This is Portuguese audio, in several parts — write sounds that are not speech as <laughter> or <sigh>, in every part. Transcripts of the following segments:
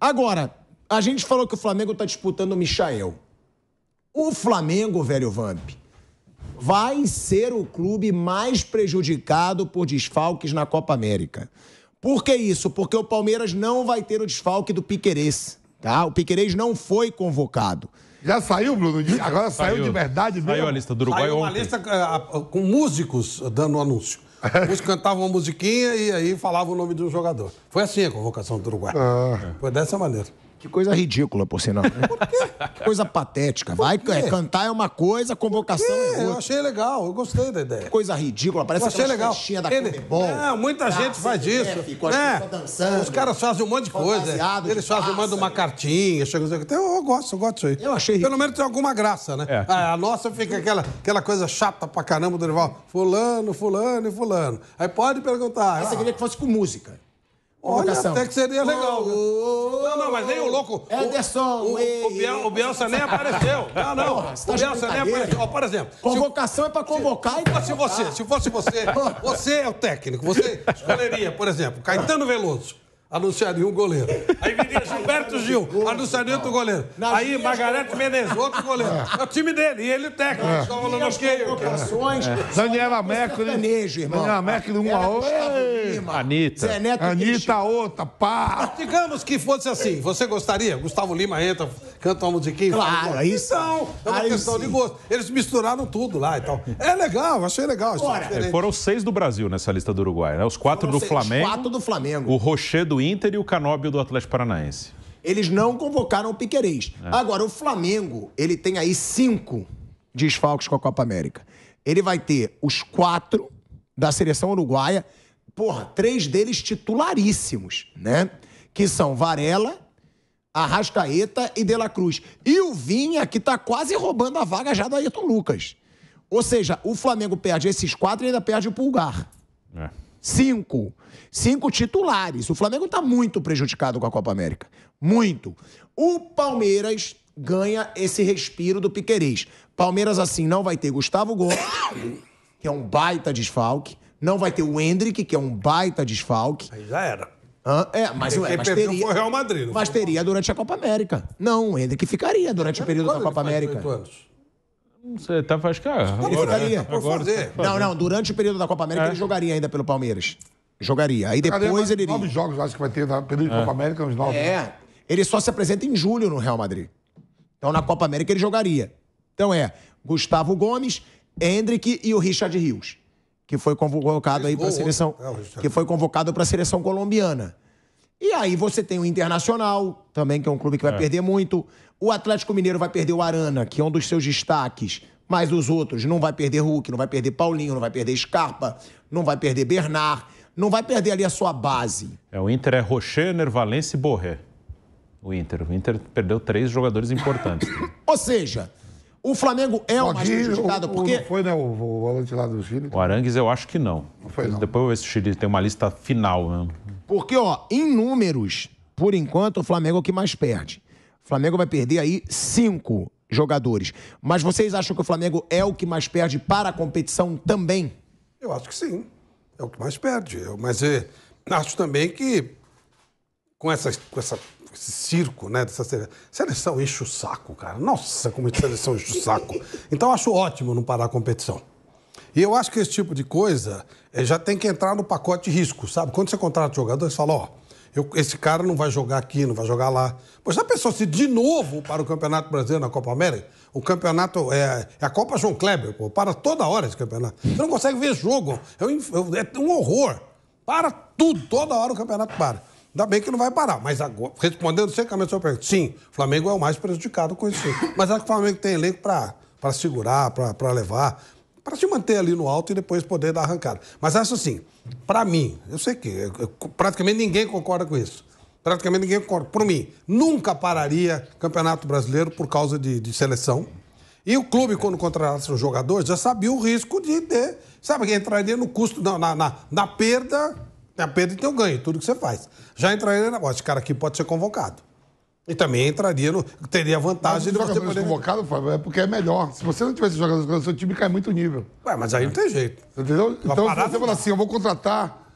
Agora, a gente falou que o Flamengo está disputando o Michael. O Flamengo, velho Vamp, vai ser o clube mais prejudicado por desfalques na Copa América. Por que isso? Porque o Palmeiras não vai ter o desfalque do Piquerez, tá? O Piquerez não foi convocado. Já saiu, Bruno? Agora saiu, saiu de verdade mesmo? Saiu a lista do Uruguai saiu uma lista uh, com músicos dando anúncio. <laughs> Uns cantavam uma musiquinha e aí falava o nome do jogador. Foi assim a convocação do Uruguai. Ah. Foi dessa maneira. Que coisa ridícula, por sinal. <laughs> Por quê? Que coisa patética. Vai é, cantar é uma coisa, convocação é outra. Eu achei legal, eu gostei da ideia. Que coisa ridícula, parece eu achei legal. festinha da Ele... Comebol. Não, muita gente faz isso. Com é. dançando. Os caras fazem um monte de coisa. Eles fazem, mandam uma né? cartinha, chegam dizer, eu, eu gosto, eu gosto disso aí. Eu achei Pelo menos tem alguma graça, né? É. Ah, a, nossa fica aquela, aquela coisa chata pra caramba do Dorival. Fulano, fulano e fulano. Aí pode perguntar. Essa ah, queria que fosse com música. Olha, até que seria legal. Oh, oh, não, não, mas nem o louco. Ederson, o, o, o, Biel, o Bielsa nem apareceu. <laughs> Não, não. Porra, tá o Bielsa nem apareceu. Ó, por exemplo. Convocação é se, é para convocar se, e fosse você, Se fosse você, <laughs> você é o técnico. Você é escolheria, por exemplo, Caetano Veloso anunciaria um goleiro. Aí viria Gilberto Gil, anunciaria outro goleiro. Aí Margarete Menezes, outro goleiro. É. é o time dele, e ele é técnico. É. o rolando as convocações. É. Daniela é Mercury. Daniela Mercury, uma a outra. Anitta. Zé Neto Anitta, outra, pá. Digamos que fosse assim, você gostaria? Gustavo Lima entra, canta uma musiquinha. Claro, aí são. Então, é uma questão de gosto. Eles misturaram tudo lá e tal. É legal, achei legal. Foram seis do Brasil nessa lista do Uruguai, né? Os quatro do Flamengo. Os quatro do Flamengo. O Rochedo Inter e o Canóbio do Atlético Paranaense. Eles não convocaram o Piquerez. É. Agora, o Flamengo, ele tem aí cinco desfalques com a Copa América. Ele vai ter os quatro da seleção uruguaia, porra, três deles titularíssimos, né? Que são Varela, Arrascaeta e De La Cruz. E o Vinha, que tá quase roubando a vaga já do Ayrton Lucas. Ou seja, o Flamengo perde esses quatro e ainda perde o Pulgar. É. Cinco. Cinco titulares. O Flamengo está muito prejudicado com a Copa América. Muito. O Palmeiras ganha esse respiro do Piquerez. Palmeiras, assim, não vai ter Gustavo Gomes, que é um baita desfalque. Não vai ter o Hendrick, que é um baita desfalque. Aí já era. Hã? É, mas, ué, mas teria, foi Real Madrid, mas teria durante a Copa América. Não, o Hendrick ficaria durante o período da Copa América. Não sei, tá, acho que é. Agora, jogaria. Né? Agora, não, não, durante o período da Copa América é. ele jogaria ainda pelo Palmeiras. Jogaria. Aí depois ele iria. Nove jogos, acho que vai ter no tá? período é. da Copa América, uns nove. É. Ele só se apresenta em julho no Real Madrid. Então na Copa América ele jogaria. Então é Gustavo Gomes, Hendrick e o Richard Rios, que foi convocado aí para a seleção, é, que foi convocado para a seleção colombiana. E aí você tem o Internacional, também, que é um clube que vai é. perder muito. O Atlético Mineiro vai perder o Arana, que é um dos seus destaques, mas os outros não vai perder Hulk, não vai perder Paulinho, não vai perder Scarpa, não vai perder Bernard, não vai perder ali a sua base. É, o Inter é Rocher, Nervalense e Borré. O Inter. O Inter perdeu três jogadores importantes. <coughs> Ou seja, o Flamengo é o mais prejudicado, porque... Não foi, né, o, o volante lá do Chile? O Arangues eu acho que não. não foi, não. Depois eu vou ver se o Chile tem uma lista final né? Porque, ó, em números, por enquanto, o Flamengo é o que mais perde. O Flamengo vai perder aí cinco jogadores. Mas vocês acham que o Flamengo é o que mais perde para a competição também? Eu acho que sim. É o que mais perde. mas eu, eh, acho também que com essas com essa esse circo, né? Dessa seleção. seleção enche o saco, cara. Nossa, como a seleção enche o saco. Então acho ótimo não parar a competição. E eu acho que esse tipo de coisa é, já tem que entrar no pacote de risco, sabe? Quando você contrata jogadores, fala, ó, eu, esse cara não vai jogar aqui, não vai jogar lá. Pois já pensou se de novo para o Campeonato Brasileiro na Copa América? O campeonato é, é a Copa João Kleber, pô, para toda hora esse campeonato. Você não consegue ver jogo, é um, é um horror. Para tudo, toda hora o campeonato para. Ainda bem que não vai parar, mas agora, respondendo secamente a sua pergunta, sim, o Flamengo é o mais prejudicado com isso. Mas acho é que o Flamengo tem elenco para segurar, para levar, para se manter ali no alto e depois poder dar arrancada. Mas acho assim, para mim, eu sei que eu, praticamente ninguém concorda com isso. Praticamente ninguém concorda. Por mim, nunca pararia Campeonato Brasileiro por causa de, de seleção. E o clube, quando contratasse seus jogadores, já sabia o risco de ter, sabe, que entraria no custo, na, na, na perda é né, a perda e tem o ganho, tudo que você faz. Já entraria no negócio, Esse cara aqui pode ser convocado. E também entraria no. Teria vantagem de você poder. convocado, Fábio, é porque é melhor. Se você não tivesse jogadores no seu time, cai muito nível. Ué, mas aí não tem jeito. Entendeu? então, se você fala assim, eu vou contratar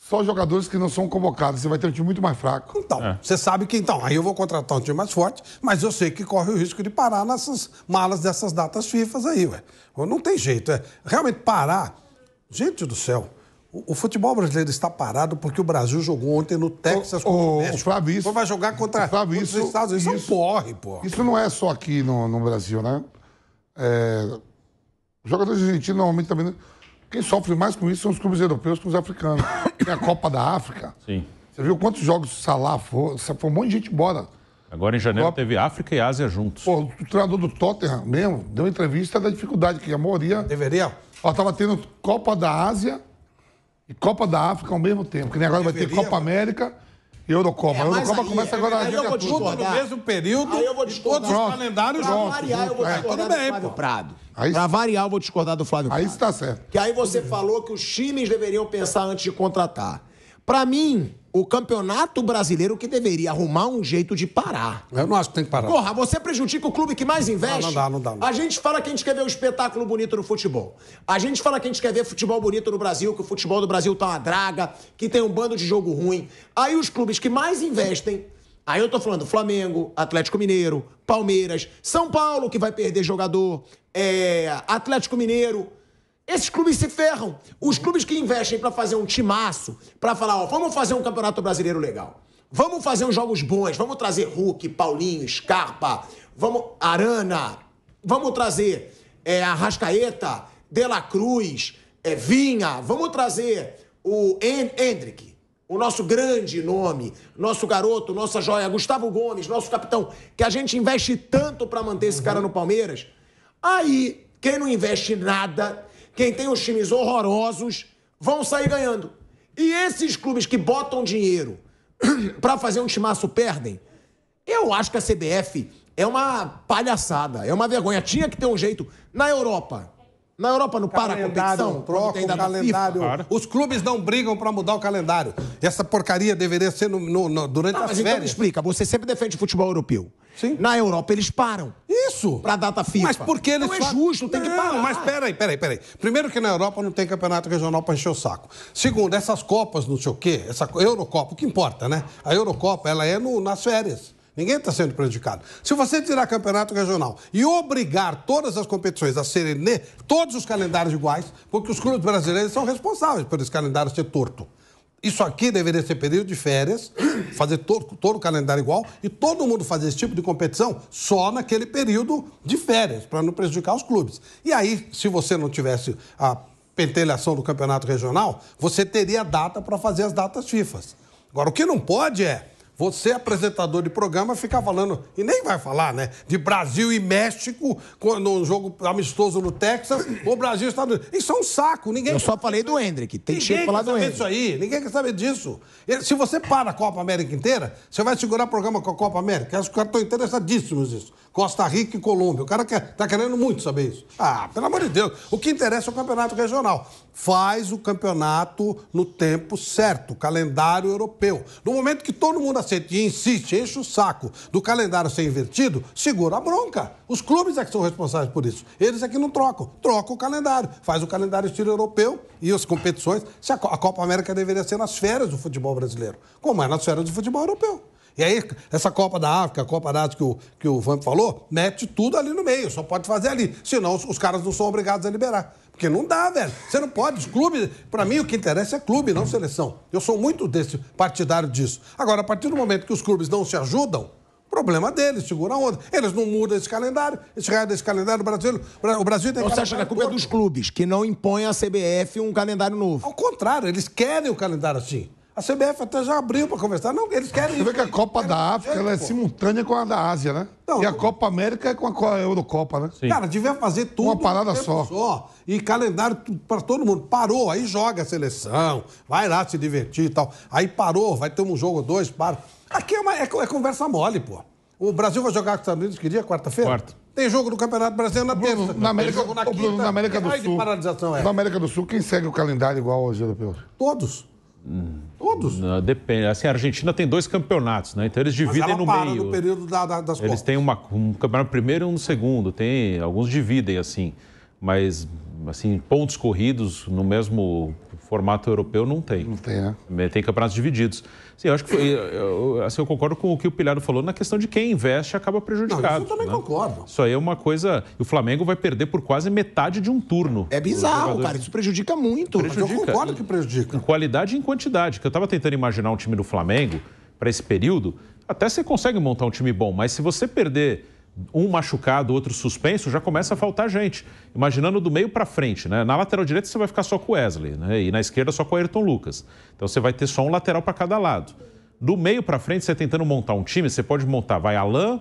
só jogadores que não são convocados, você vai ter um time muito mais fraco. Então, é. você sabe que então, aí eu vou contratar um time mais forte, mas eu sei que corre o risco de parar nessas malas dessas datas fifas aí, ué. Não tem jeito, é. Realmente parar. Gente do céu. O, futebol brasileiro está parado porque o Brasil jogou ontem no Texas contra o, o, o Flávio, isso, vai jogar contra, os Estados Unidos. Isso, isso é um porre, pô. Isso não é só aqui no, no Brasil, né? É, jogadores argentinos normalmente também... Né? Quem sofre mais com isso são os clubes europeus que os africanos. <coughs> Tem a Copa da África. Sim. Você viu quantos jogos Salah foi? Foi um monte de gente embora. Agora em janeiro Copa... teve África e Ásia juntos. Pô, o treinador do Tottenham mesmo deu entrevista da dificuldade que a maioria. Deveria? Ela estava tendo Copa da Ásia e Copa da África ao mesmo tempo. Que nem agora Deveria, vai ter Copa América e Eurocopa. É, a Eurocopa aí, começa é agora aí, eu no mesmo período. Aí eu vou discordar. Todos os calendários Pra é, variar, eu vou discordar do Flávio Prado. Aí, pra variar, eu vou discordar do Flávio Prado. Aí está certo. Que aí você falou que os times deveriam pensar antes de contratar. Para mim, o campeonato brasileiro que deveria arrumar um jeito de parar. Eu não acho que tem que parar. Porra, você prejudica o clube que mais investe. Não, não dá, não dá. Não A gente fala que a gente quer ver o um espetáculo bonito no futebol. A gente fala que a gente quer ver futebol bonito no Brasil, que o futebol do Brasil tá uma draga, que tem um bando de jogo ruim. Aí os clubes que mais investem. Aí eu tô falando Flamengo, Atlético Mineiro, Palmeiras, São Paulo, que vai perder jogador, é, Atlético Mineiro. Esses clubes se ferram. Os clubes que investem para fazer um timaço, para falar, ó, vamos fazer um campeonato brasileiro legal. Vamos fazer uns jogos bons, vamos trazer Hulk, Paulinho, Scarpa, vamos Arana, vamos trazer é, Arrascaeta, De La Cruz, é, Vinha, vamos trazer o en Hendrick, o nosso grande nome, nosso garoto, nossa joia, Gustavo Gomes, nosso capitão, que a gente investe tanto para manter esse cara no Palmeiras. Aí, quem não investe nada quem tem os times horrorosos, vão sair ganhando. E esses clubes que botam dinheiro <clears throat> para fazer um timaço perdem. Eu acho que a CBF é uma palhaçada, é uma vergonha. Tinha que ter um jeito. Na Europa, na Europa não para a competição, troca o calendário. Os clubes não brigam para mudar o calendário. Essa porcaria deveria ser no, no, no, durante não, as mas férias. Então me explica, você sempre defende o futebol europeu. Sim. Na Europa eles param isso. Para a data FIFA. Mas porque eles Não é justo, tem não, que parar. É. Mas peraí, peraí, peraí. Primeiro que na Europa não tem campeonato regional para encher o saco. Segundo, essas Copas, não sei o quê, essa Eurocopa, o que importa, né? A Eurocopa, ela é no, nas férias. Ninguém está sendo prejudicado. Se você tirar campeonato regional e obrigar todas as competições a serem todos os calendários iguais, porque os clubes brasileiros são responsáveis por esse calendário ser torto. Isso aqui deveria ser período de férias, <coughs> fazer todo, todo o calendário igual e todo mundo fazer esse tipo de competição só naquele período de férias, para não prejudicar os clubes. E aí, se você não tivesse a pentelhação do campeonato regional, você teria data para fazer as datas FIFAs. Agora, o que não pode é você, apresentador de programa, fica falando, e nem vai falar, né? De Brasil e México no jogo amistoso no Texas, o Brasil e Estados Unidos. Isso é um saco, ninguém. Eu só falei do Hendrick, tem que falar do Hendrick. disso aí, ninguém quer saber disso. Se você para a Copa América inteira, você vai segurar programa com a Copa América. Os caras estão tá interessadíssimos nisso. Costa Rica e Colômbia. O cara quer, tá querendo muito saber isso. Ah, pelo amor de Deus. O que interessa é o campeonato regional. Faz o campeonato no tempo certo, calendário europeu. No momento que todo mundo aceita e insiste, enche o saco do calendário ser invertido, segura a bronca. Os clubes é que são responsáveis por isso. Eles é que não trocam. Troca o calendário. Faz o calendário estilo europeu e as competições. A Copa América deveria ser nas férias do futebol brasileiro, como é nas férias do futebol europeu. E aí, essa Copa da África, a Copa da África que o, que o Vamp falou, mete tudo ali no meio, só pode fazer ali. Senão, os caras não são obrigados a liberar. Porque não dá, velho. Você não pode. Os clubes, para mim, o que interessa é clube, não seleção. Eu sou muito desse partidário disso. Agora, a partir do momento que os clubes não se ajudam, problema deles, segura a onda. Eles não mudam esse calendário, esse, desse calendário brasileiro. O Brasil tem que Você acha que a é culpa é dos clubes, que não impõem à CBF um calendário novo? Ao contrário, eles querem o calendário assim. A CBF até já abriu para conversar. Não, eles querem. Você vê que a Copa da África ela é pô. simultânea com a da Ásia, né? Não, e a Copa América é com a Eurocopa, né? Sim. Cara, devia fazer tudo. Uma parada só. só. E calendário para todo mundo. Parou, aí joga a seleção, vai lá se divertir e tal. Aí parou, vai ter um jogo ou dois, para. Aqui é, uma, é, é conversa mole, pô. O Brasil vai jogar com os Estados Unidos queria? Quarta-feira? Quarta. Tem jogo do Campeonato Brasileiro na terça. Na América, jogo na, quinta, na América do Sul. É na América do Sul, quem segue o calendário igual aos europeus? Todos. Todos? Depende. Assim, a Argentina tem dois campeonatos, né? Então eles dividem no meio. no período da, da, das Eles Copas. têm uma, um campeonato primeiro e um segundo. Tem, alguns dividem, assim. Mas assim, pontos corridos no mesmo formato europeu não tem. Não tem, né? Tem campeonatos divididos. Sim, eu acho que foi, eu, assim, eu concordo com o que o Pilar falou na questão de quem investe acaba prejudicado. Não, isso eu também né? concordo. Isso aí é uma coisa. O Flamengo vai perder por quase metade de um turno. É bizarro, cara. Isso prejudica muito. Prejudica. Mas eu concordo que prejudica. Em qualidade e em quantidade. Que eu estava tentando imaginar um time do Flamengo para esse período. Até você consegue montar um time bom, mas se você perder um machucado, outro suspenso, já começa a faltar gente. Imaginando do meio para frente, né? Na lateral direita você vai ficar só com o Wesley, né? E na esquerda só com o Ayrton Lucas. Então você vai ter só um lateral para cada lado. Do meio para frente, você tentando montar um time, você pode montar, vai Alain,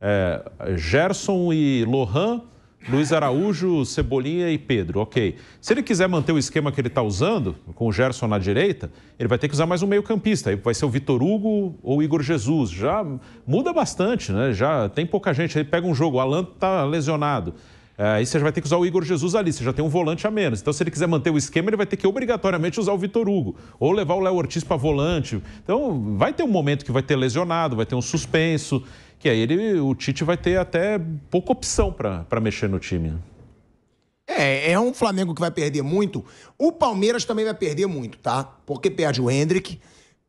é, Gerson e Lohan, Luiz Araújo, Cebolinha e Pedro, ok. Se ele quiser manter o esquema que ele está usando, com o Gerson na direita, ele vai ter que usar mais um meio-campista. Aí vai ser o Vitor Hugo ou Igor Jesus. Já muda bastante, né? Já tem pouca gente. Ele pega um jogo, o Alan está lesionado. É, aí você já vai ter que usar o Igor Jesus ali, você já tem um volante a menos. Então, se ele quiser manter o esquema, ele vai ter que obrigatoriamente usar o Vitor Hugo, ou levar o Léo Ortiz para volante. Então, vai ter um momento que vai ter lesionado, vai ter um suspenso, que aí ele, o Tite vai ter até pouca opção para mexer no time. É, é um Flamengo que vai perder muito. O Palmeiras também vai perder muito, tá? Porque perde o Hendrick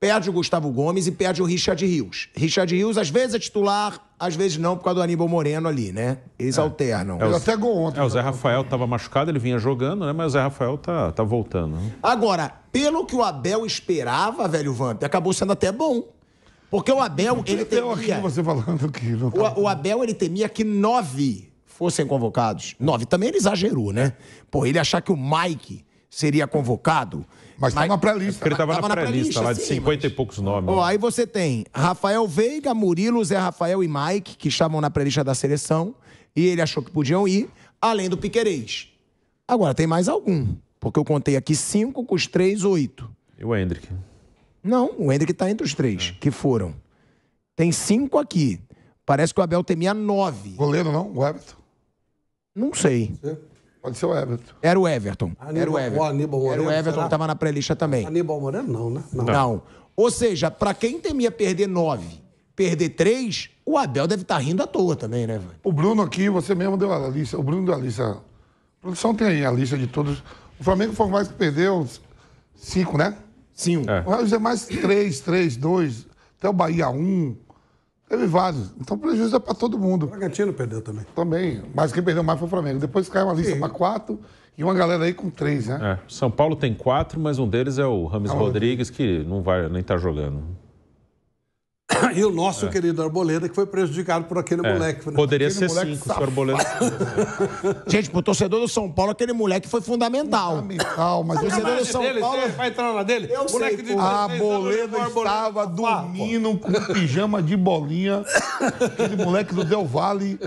perde o Gustavo Gomes e perde o Richard Rios. Richard Rios, às vezes, é titular, às vezes não, por causa do Aníbal Moreno ali, né? Eles é. alternam. É, o... até gol ontem. É, o né? Zé Rafael estava machucado, ele vinha jogando, né? Mas o Zé Rafael tá, tá voltando. Né? Agora, pelo que o Abel esperava, velho Vamp, acabou sendo até bom. Porque o Abel, ele temia... Aqui você falando que não tá... o, o Abel, ele temia que nove fossem convocados. Nove. Também ele exagerou, né? Pô, ele achar que o Mike seria convocado. Mas estava na pré-lista. Porque ele estava na pré-lista, lá de sim, 50 mas... e poucos nomes. Ó, aí você tem Rafael Veiga, Murilo, Zé Rafael e Mike, que estavam na pré-lista da seleção, e ele achou que podiam ir, além do Piquerez. Agora, tem mais algum, porque eu contei aqui cinco com os três, oito. E o Hendrick? Não, o Hendrick está entre os três, é. que foram. Tem cinco aqui. Parece que o Abel temia nove. Goleiro não, o Everton? Não sei. Sim. Pode ser o Everton. Era o Everton. Aníbal, era o Everton. O Aníbal Moreno. Era o Everton, que estava na pré-lista também. Aníbal Moreno não, né? Não. não. Ou seja, para quem temia perder nove, perder três, o Abel deve estar tá rindo à toa também, né? Velho? O Bruno aqui, você mesmo deu a lista. O Bruno deu a lista. A produção tem aí a lista de todos. O Flamengo foi o mais que perdeu cinco, né? Cinco. É. Os é mais três, três, dois. Até o Bahia um. Teve vários. Então, prejuízo é para todo mundo. O Bragantino perdeu também. Também. Mas quem perdeu mais foi o Flamengo. Depois caiu uma lista para quatro e uma galera aí com três, né? É. São Paulo tem quatro, mas um deles é o Rames é Rodrigues, que não vai nem tá jogando. <coughs> E o nosso é. querido Arboleda, que foi prejudicado por aquele é. moleque. Né? Poderia aquele ser moleque cinco, Arboleda. <laughs> Gente, pro torcedor do São Paulo, aquele moleque foi fundamental. Fundamental, mas o torcedor do São dele, Paulo... Vai entrar na dele? Eu moleque sei, de ah, Arboleda estava dormindo com um pijama de bolinha. Aquele moleque do Del Valle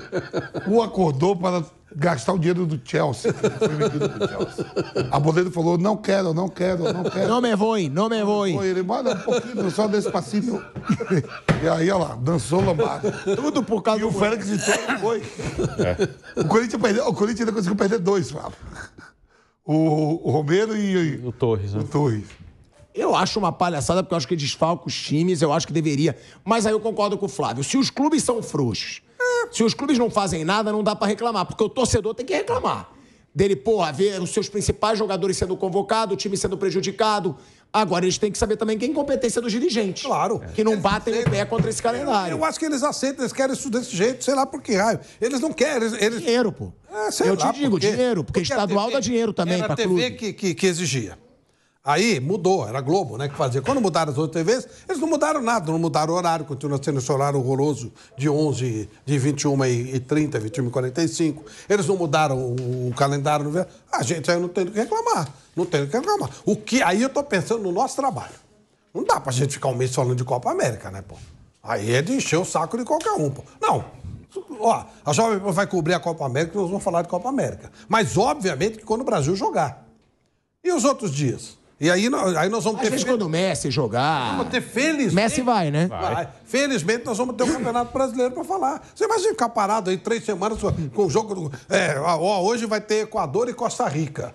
o acordou para gastar o dinheiro do Chelsea. Né? Foi vendido Chelsea. A Boleiro falou: não quero, não quero, não quero. Não me vou, não me vou. Ele manda um pouquinho só desse passinho. <laughs> E aí, olha lá, dançou lambada. Tudo por causa e do. E o Félix de todo foi. É. O Corinthians perdeu. O Corinthians ainda conseguiu perder dois, Fábio. O, o Romero e. O Torres, né? O Torres. Eu acho uma palhaçada, porque eu acho que desfalca os times, eu acho que deveria. Mas aí eu concordo com o Flávio. Se os clubes são frouxos, se os clubes não fazem nada, não dá para reclamar, porque o torcedor tem que reclamar. Dele, porra, ver os seus principais jogadores sendo convocados, o time sendo prejudicado. Agora, eles têm que saber também que é incompetência dos dirigentes. Claro. Que não batem aceitam. o pé contra esse calendário. Eu, eu, acho que eles aceitam, eles querem isso desse jeito, sei lá por que raio. Ah, eles não querem. Eles, Dinheiro, pô. É, eu te digo, porque... dinheiro, porque, porque estadual TV, dá dinheiro também para clube. Era a TV que, que, que exigia. Aí mudou, era Globo, né, que fazia. Quando mudaram as outras TVs, eles não mudaram nada, não mudaram o horário, continua sendo esse horário horroroso de 11, de 21 e 30, 21 e 45. Eles não mudaram o, calendário calendário. Não... A gente aí não tem o que reclamar, não tem o que reclamar. O que, aí eu estou pensando no nosso trabalho. Não dá para a gente ficar um mês falando de Copa América, né, pô? Aí é de encher o saco de qualquer um, pô. Não, Ó, a Jovem Pan vai cobrir a Copa América, nós vamos falar de Copa América. Mas, obviamente, que quando o Brasil jogar. E os outros dias? E aí, aí nós vamos Às ter. Vezes quando o Messi jogar. Vamos ter felizmente. Messi vai, né? Vai. Felizmente nós vamos ter o um Campeonato Brasileiro para falar. Você imagina ficar parado aí três semanas com o jogo. É, ó, hoje vai ter Equador e Costa Rica.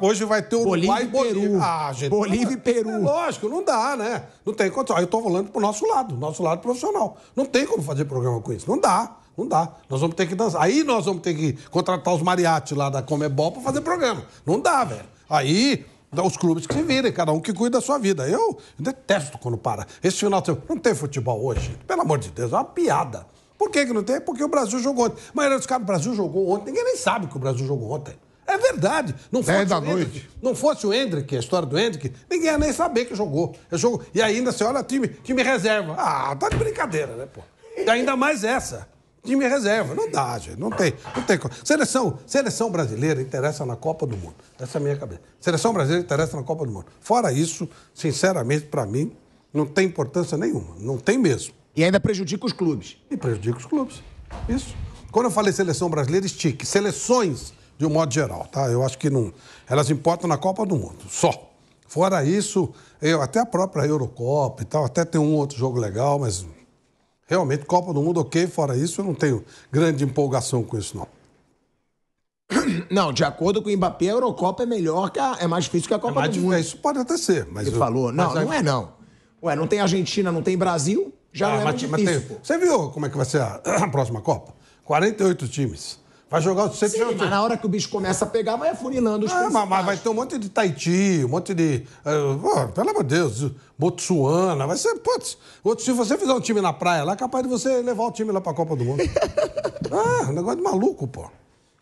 Hoje vai ter Uruguai Bolívia e Bolívia. Peru. Ah, gente, Bolívia e Peru. É lógico, não dá, né? Não tem condição. Eu estou falando pro nosso lado, nosso lado profissional. Não tem como fazer programa com isso. Não dá, não dá. Nós vamos ter que dançar. Aí nós vamos ter que contratar os mariachi lá da Comebol para fazer programa. Não dá, velho. Aí os clubes que se virem, cada um que cuida da sua vida. Eu detesto quando para. Esse final de semana, não tem futebol hoje. Pelo amor de Deus, é uma piada. Por que, que não tem? Porque o Brasil jogou ontem. A maioria dos caras, o Brasil jogou ontem. Ninguém nem sabe que o Brasil jogou ontem. É verdade. Não é fosse, é da noite. não fosse o Hendrick, a história do Hendrick, ninguém ia nem saber que jogou. Eu jogo, e ainda você olha time, time reserva. Ah, tá de brincadeira, né, pô? E ainda mais essa time reserva. Não dá, gente. Não tem. Não tem. Seleção, seleção brasileira interessa na Copa do Mundo. Essa é a minha cabeça. Seleção brasileira interessa na Copa do Mundo. Fora isso, sinceramente, para mim, não tem importância nenhuma. Não tem mesmo. E ainda prejudica os clubes. E prejudica os clubes. Isso. Quando eu falei seleção brasileira, estique. Seleções, de um modo geral, tá? Eu acho que não. Elas importam na Copa do Mundo. Só. Fora isso, eu, até a própria Eurocopa e tal, até tem um outro jogo legal, mas realmente Copa do Mundo, ok. Fora isso, eu não tenho grande empolgação com isso, não. <coughs> Não, de acordo com o Mbappé, a Eurocopa é melhor que a, é mais difícil que a é Copa é do Mundo. Isso pode até ser, mas ele eu, falou. Não, mas não é não. Ué, não tem Argentina, não tem Brasil, já ah, não é mas, difícil. Tem, você viu como é que vai ser a, <coughs> a próxima Copa? 48 times. Vai jogar o sempre Sim, mas na hora que o bicho começa a pegar, vai afunilando os ah, mas, mas vai ter um monte de Taiti, um monte de. Uh, oh, pelo amor de Deus, Botsuana. Vai ser. Putz, outro, se você fizer um time na praia lá, é capaz de você levar o time lá pra Copa do Mundo. <laughs> ah, negócio de maluco, pô.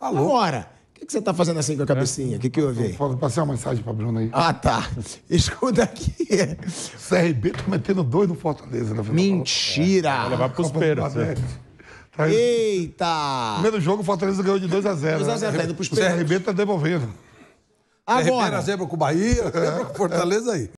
Alô. Tá Agora, o que, que, você tá fazendo assim com a é. cabecinha? O é? que, que ouvi? aí? Passei uma mensagem pra Bruna aí. Ah, tá. <laughs> Escuta aqui. CRB tá metendo dois no Fortaleza, na né, final. Mentira! vai levar pros peiros. Tá Eita! Primeiro jogo, o Fortaleza ganhou de 2x0. 2x0, tá indo pros pênaltis. O CRB tá devolvendo. Agora. Zebra com o Bahia, é. <laughs> Fortaleza aí.